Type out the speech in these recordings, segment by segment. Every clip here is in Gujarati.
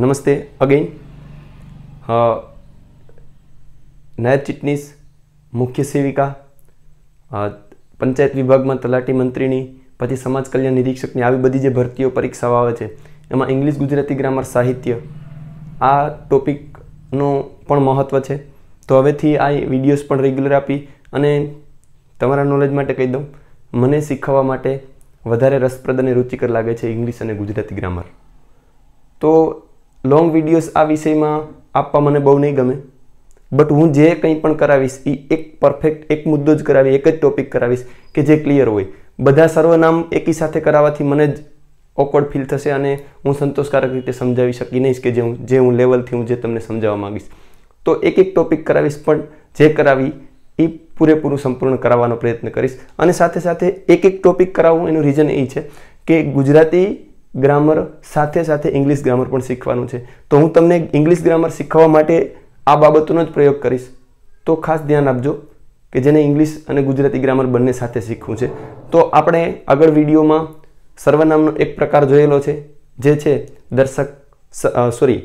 નમસ્તે અગેન નાયબ ચિટનીસ મુખ્ય સેવિકા પંચાયત વિભાગમાં તલાટી મંત્રીની પછી સમાજ કલ્યાણ નિરીક્ષકની આવી બધી જે ભરતીઓ પરીક્ષાઓ આવે છે એમાં ઇંગ્લિશ ગુજરાતી ગ્રામર સાહિત્ય આ ટોપિકનું પણ મહત્ત્વ છે તો હવેથી આ વિડીયોઝ પણ રેગ્યુલર આપી અને તમારા નોલેજ માટે કહી દઉં મને શીખવવા માટે વધારે રસપ્રદ અને રુચિકર લાગે છે ઇંગ્લિશ અને ગુજરાતી ગ્રામર તો લોંગ વિડીયોઝ આ વિષયમાં આપવા મને બહુ નહીં ગમે બટ હું જે કંઈ પણ કરાવીશ એ એક પરફેક્ટ એક મુદ્દો જ કરાવી એક જ ટોપિક કરાવીશ કે જે ક્લિયર હોય બધા સર્વનામ એકી સાથે કરાવવાથી મને જ ઓકવર્ડ ફીલ થશે અને હું સંતોષકારક રીતે સમજાવી શકી નહીં કે જે હું જે હું લેવલથી હું જે તમને સમજાવવા માગીશ તો એક એક ટોપિક કરાવીશ પણ જે કરાવી એ પૂરેપૂરું સંપૂર્ણ કરાવવાનો પ્રયત્ન કરીશ અને સાથે સાથે એક એક ટોપિક કરાવવું એનું રીઝન એ છે કે ગુજરાતી ગ્રામર સાથે સાથે ઇંગ્લિશ ગ્રામર પણ શીખવાનું છે તો હું તમને ઇંગ્લિશ ગ્રામર શીખવા માટે આ બાબતોનો જ પ્રયોગ કરીશ તો ખાસ ધ્યાન આપજો કે જેને ઇંગ્લિશ અને ગુજરાતી ગ્રામર બંને સાથે શીખવું છે તો આપણે આગળ વિડીયોમાં સર્વનામનો એક પ્રકાર જોયેલો છે જે છે દર્શક સોરી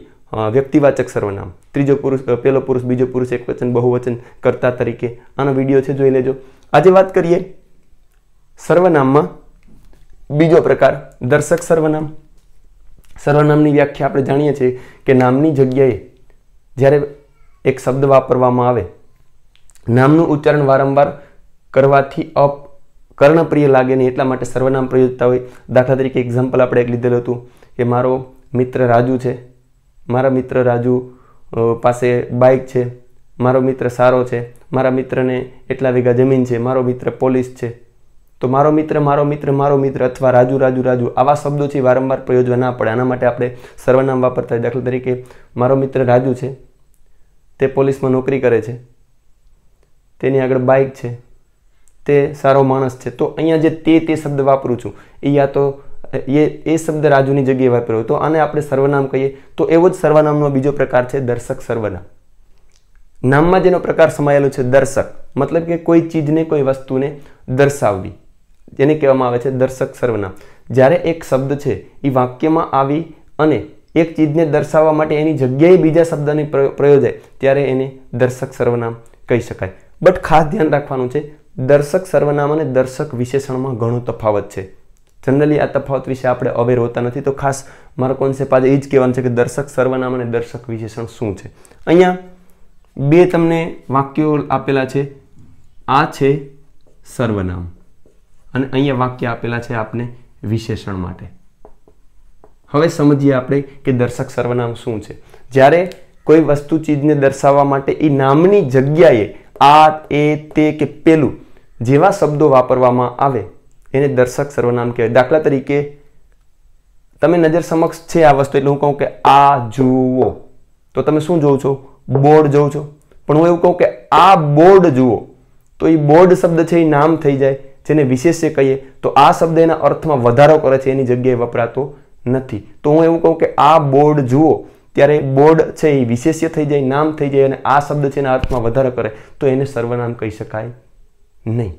વ્યક્તિવાચક સર્વનામ ત્રીજો પુરુષ પહેલો પુરુષ બીજો પુરુષ એક વચન બહુવચન કરતા તરીકે આનો વિડીયો છે જોઈ લેજો આજે વાત કરીએ સર્વનામમાં બીજો પ્રકાર દર્શક સર્વનામ સર્વનામની વ્યાખ્યા આપણે જાણીએ છીએ કે નામની જગ્યાએ જ્યારે એક શબ્દ વાપરવામાં આવે નામનું ઉચ્ચારણ વારંવાર કરવાથી અપ કર્ણપ્રિય લાગે નહીં એટલા માટે સર્વનામ પ્રયોજતા હોય દાખલા તરીકે એક્ઝામ્પલ આપણે એક લીધેલું હતું કે મારો મિત્ર રાજુ છે મારા મિત્ર રાજુ પાસે બાઇક છે મારો મિત્ર સારો છે મારા મિત્રને એટલા વીઘા જમીન છે મારો મિત્ર પોલીસ છે તો મારો મિત્ર મારો મિત્ર મારો મિત્ર અથવા રાજુ રાજુ રાજુ આવા શબ્દો છે વારંવાર પ્રયોજવા ના પડે આના માટે આપણે સર્વનામ વાપરતા દાખલા તરીકે મારો મિત્ર રાજુ છે તે પોલીસમાં નોકરી કરે છે તેની આગળ બાઇક છે તે સારો માણસ છે તો અહીંયા જે તે તે શબ્દ વાપરું છું એ યા તો એ એ શબ્દ રાજુની જગ્યાએ વાપર્યો તો આને આપણે સર્વનામ કહીએ તો એવો જ સર્વનામનો બીજો પ્રકાર છે દર્શક સર્વનામ નામમાં જેનો પ્રકાર સમાયેલો છે દર્શક મતલબ કે કોઈ ચીજને કોઈ વસ્તુને દર્શાવવી તેને કહેવામાં આવે છે દર્શક સર્વનામ જ્યારે એક શબ્દ છે એ વાક્યમાં આવી અને એક ચીજને દર્શાવવા માટે એની જગ્યાએ બીજા શબ્દને પ્રયોજાય ત્યારે એને દર્શક સર્વનામ કહી શકાય બટ ખાસ ધ્યાન રાખવાનું છે દર્શક સર્વનામ અને દર્શક વિશેષણમાં ઘણો તફાવત છે જનરલી આ તફાવત વિશે આપણે અવેર હોતા નથી તો ખાસ મારો કોન્સેપ્ટ આજે એ જ કહેવાનું છે કે દર્શક સર્વનામ અને દર્શક વિશેષણ શું છે અહીંયા બે તમને વાક્યો આપેલા છે આ છે સર્વનામ અને અહીંયા વાક્ય આપેલા છે આપને વિશેષણ માટે હવે સમજીએ આપણે કે દર્શક સર્વનામ શું છે જ્યારે કોઈ વસ્તુ ચીજને દર્શાવવા માટે એ નામની જગ્યાએ આ એ તે કે પેલું જેવા શબ્દો વાપરવામાં આવે એને દર્શક સર્વનામ કહેવાય દાખલા તરીકે તમે નજર સમક્ષ છે આ વસ્તુ એટલે હું કહું કે આ જુઓ તો તમે શું જોઉં છો બોર્ડ જોઉં છો પણ હું એવું કહું કે આ બોર્ડ જુઓ તો એ બોર્ડ શબ્દ છે એ નામ થઈ જાય જેને વિશેષ્ય કહીએ તો આ શબ્દ એના અર્થમાં વધારો કરે છે એની જગ્યાએ વપરાતો નથી તો હું એવું કહું કે આ બોર્ડ જુઓ ત્યારે બોર્ડ છે એ વિશેષ્ય થઈ જાય નામ થઈ જાય અને આ શબ્દ છે એના અર્થમાં વધારો કરે તો એને સર્વનામ કહી શકાય નહીં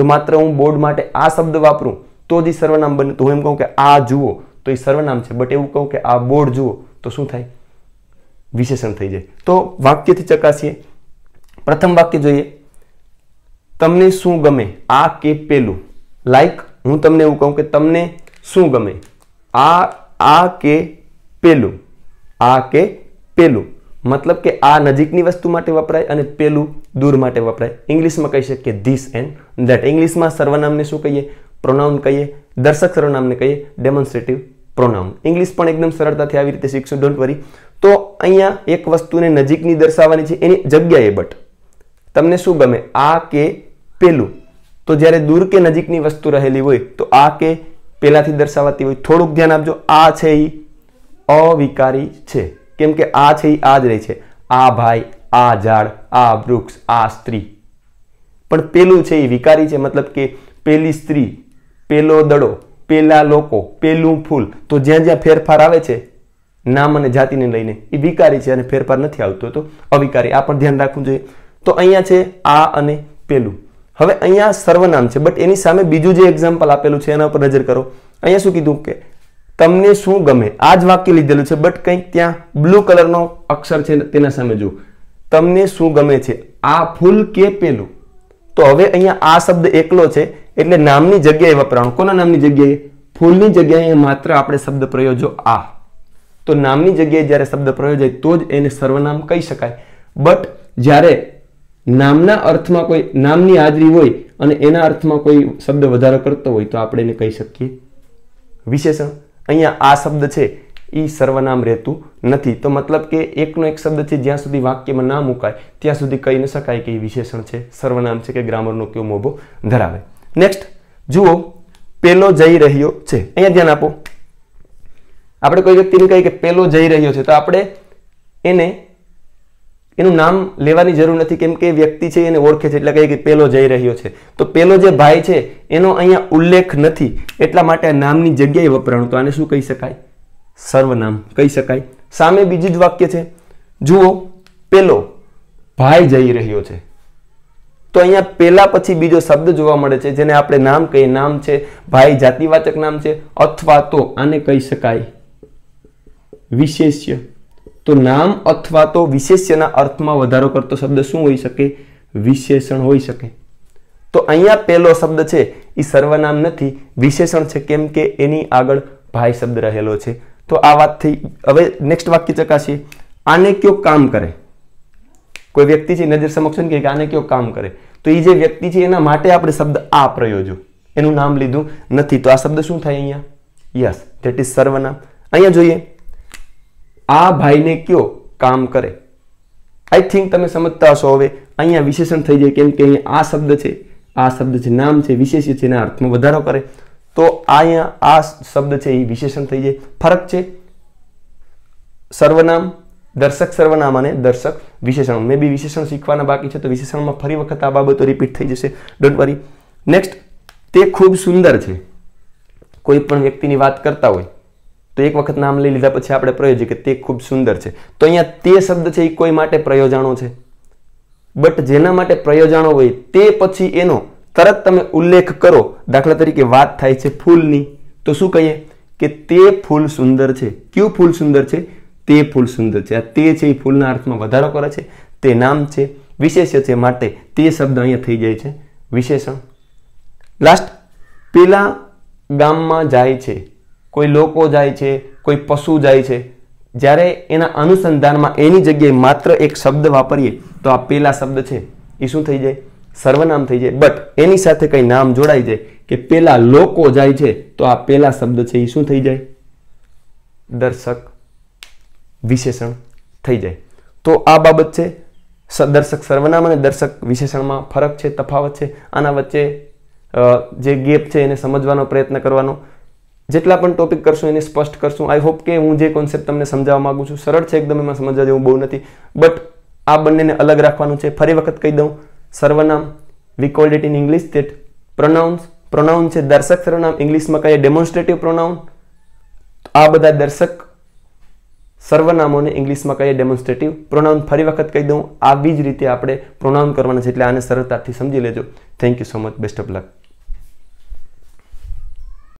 જો માત્ર હું બોર્ડ માટે આ શબ્દ વાપરું તો જ સર્વનામ બને તો હું એમ કહું કે આ જુઓ તો એ સર્વનામ છે બટ એવું કહું કે આ બોર્ડ જુઓ તો શું થાય વિશેષણ થઈ જાય તો વાક્યથી ચકાસીએ પ્રથમ વાક્ય જોઈએ તમને શું ગમે આ કે પેલું લાઈક હું તમને એવું કહું કે તમને શું ગમે આ આ કે પેલું આ કે પેલું મતલબ કે આ નજીકની વસ્તુ માટે વપરાય અને પેલું દૂર માટે વપરાય ઇંગ્લિશમાં કહી શકીએ ધીસ એન્ડ ધેટ ઇંગ્લિશમાં સર્વનામને શું કહીએ પ્રોનાઉન કહીએ દર્શક સર્વનામને કહીએ ડેમોન્સ્ટ્રેટિવ પ્રોનાઉન ઇંગ્લિશ પણ એકદમ સરળતાથી આવી રીતે શીખશું ડોન્ટ વરી તો અહીંયા એક વસ્તુને નજીકની દર્શાવવાની છે એની જગ્યાએ બટ તમને શું ગમે આ કે પેલું તો જ્યારે દૂર કે નજીકની વસ્તુ રહેલી હોય તો આ કે પહેલાંથી દર્શાવાતી હોય થોડુંક ધ્યાન આપજો આ છે એ અવિકારી છે કેમ કે આ છે એ આ જ રહી છે આ ભાઈ આ ઝાડ આ વૃક્ષ આ સ્ત્રી પણ પેલું છે એ વિકારી છે મતલબ કે પેલી સ્ત્રી પેલો દડો પેલા લોકો પેલું ફૂલ તો જ્યાં જ્યાં ફેરફાર આવે છે નામ અને જાતિને લઈને એ વિકારી છે અને ફેરફાર નથી આવતો તો અવિકારી આ પણ ધ્યાન રાખવું જોઈએ તો અહીંયા છે આ અને પેલું હવે અહીંયા સર્વનામ છે બટ એની સામે બીજું જે એક્ઝામ્પલ આપેલું છે એના ઉપર નજર કરો અહીંયા શું કીધું કે તમને શું ગમે આ જ વાક્ય લીધેલું છે બટ કંઈક ત્યાં બ્લુ કલરનો અક્ષર છે તેના સામે જુઓ તમને શું ગમે છે આ ફૂલ કે પેલું તો હવે અહીંયા આ શબ્દ એકલો છે એટલે નામની જગ્યાએ વપરાણો કોના નામની જગ્યાએ ફૂલની જગ્યાએ માત્ર આપણે શબ્દ પ્રયોજો આ તો નામની જગ્યાએ જ્યારે શબ્દ પ્રયોજાય તો જ એને સર્વનામ કહી શકાય બટ જ્યારે નામના અર્થમાં કોઈ નામની હાજરી હોય અને એના અર્થમાં કોઈ શબ્દ વધારો કરતો હોય તો આપણે એને કહી શકીએ વિશેષણ અહીંયા આ શબ્દ છે એ સર્વનામ રહેતું નથી તો મતલબ કે એકનો એક શબ્દ છે જ્યાં સુધી વાક્યમાં ના મુકાય ત્યાં સુધી કહી ન શકાય કે એ વિશેષણ છે સર્વનામ છે કે ગ્રામરનો કયો મોભો ધરાવે નેક્સ્ટ જુઓ પેલો જઈ રહ્યો છે અહીંયા ધ્યાન આપો આપણે કોઈ વ્યક્તિને કહીએ કે પેલો જઈ રહ્યો છે તો આપણે એને એનું નામ લેવાની જરૂર નથી કેમ કે વ્યક્તિ છે એને ઓળખે છે એટલે કહે કે પેલો જઈ રહ્યો છે તો પેલો જે ભાઈ છે એનો અહીંયા ઉલ્લેખ નથી એટલા માટે નામની જગ્યાએ વપરાણ તો આને શું કહી શકાય સર્વનામ કહી શકાય સામે બીજું જ વાક્ય છે જુઓ પેલો ભાઈ જઈ રહ્યો છે તો અહીંયા પહેલા પછી બીજો શબ્દ જોવા મળે છે જેને આપણે નામ કહીએ નામ છે ભાઈ જાતિવાચક નામ છે અથવા તો આને કહી શકાય વિશેષ્ય તો નામ અથવા તો વિશેષ્યના અર્થમાં વધારો કરતો શબ્દ શું હોઈ શકે વિશેષણ હોઈ શકે તો અહીંયા પહેલો શબ્દ છે એ સર્વનામ નથી વિશેષણ છે કેમ કે એની આગળ ભાઈ શબ્દ રહેલો છે તો આ વાતથી હવે નેક્સ્ટ વાક્ય ચકાસીએ આને કયો કામ કરે કોઈ વ્યક્તિ છે નજર સમક્ષ કે આને કયો કામ કરે તો એ જે વ્યક્તિ છે એના માટે આપણે શબ્દ આ પ્રયોજો એનું નામ લીધું નથી તો આ શબ્દ શું થાય અહીંયા યસ ધેટ ઇઝ સર્વનામ અહીંયા જોઈએ આ ભાઈને કયો કામ કરે આઈ થિંક તમે સમજતા હશો હવે અહીંયા વિશેષણ થઈ જાય કેમ કે અહીંયા આ શબ્દ છે આ શબ્દ છે નામ છે વિશેષ્ય છે એના અર્થમાં વધારો કરે તો અહીંયા આ શબ્દ છે એ વિશેષણ થઈ જાય ફરક છે સર્વનામ દર્શક સર્વનામ અને દર્શક વિશેષણ મે બી વિશેષણ શીખવાના બાકી છે તો વિશેષણમાં ફરી વખત આ બાબતો રિપીટ થઈ જશે ડોન્ટ વરી નેક્સ્ટ તે ખૂબ સુંદર છે કોઈ પણ વ્યક્તિની વાત કરતા હોય તો એક વખત નામ લઈ લીધા પછી આપણે પ્રયોજીએ કે તે ખૂબ સુંદર છે તો અહીંયા તે શબ્દ છે એ કોઈ માટે પ્રયોજાણો છે બટ જેના માટે પ્રયોજાણો હોય તે પછી એનો તરત તમે ઉલ્લેખ કરો દાખલા તરીકે વાત થાય છે ફૂલની તો શું કહીએ કે તે ફૂલ સુંદર છે કયું ફૂલ સુંદર છે તે ફૂલ સુંદર છે આ તે છે એ ફૂલના અર્થમાં વધારો કરે છે તે નામ છે વિશેષ્ય છે માટે તે શબ્દ અહીંયા થઈ જાય છે વિશેષણ લાસ્ટ પેલા ગામમાં જાય છે કોઈ લોકો જાય છે કોઈ પશુ જાય છે જ્યારે એના અનુસંધાનમાં એની જગ્યાએ માત્ર એક શબ્દ વાપરીએ તો આ પેલા શબ્દ છે એ શું થઈ જાય સર્વનામ થઈ જાય બટ એની સાથે કંઈ નામ જોડાઈ જાય કે પેલા લોકો જાય છે તો આ પેલા શબ્દ છે એ શું થઈ જાય દર્શક વિશેષણ થઈ જાય તો આ બાબત છે દર્શક સર્વનામ અને દર્શક વિશેષણમાં ફરક છે તફાવત છે આના વચ્ચે જે ગેપ છે એને સમજવાનો પ્રયત્ન કરવાનો જેટલા પણ ટોપિક કરશું એને સ્પષ્ટ કરશું આઈ હોપ કે હું જે કોન્સેપ્ટ તમને સમજાવવા માગું છું સરળ છે એકદમ એમાં સમજવા જેવું બહુ નથી બટ આ બંનેને અલગ રાખવાનું છે ફરી વખત કહી દઉં સર્વનામ we called it in English that pronouns pronoun છે દર્શક સર્વનામ ઇંગ્લિશમાં કહીએ ડેમોન્સ્ટ્રેટિવ પ્રોનાઉન આ બધા દર્શક સર્વનામોને ઇંગ્લિશમાં કહીએ ડેમોન્સ્ટ્રેટિવ પ્રોનાઉન ફરી વખત કહી દઉં આવી જ રીતે આપણે પ્રોનાઉન કરવાના છે એટલે આને સરળતાથી સમજી લેજો thank you so much best of luck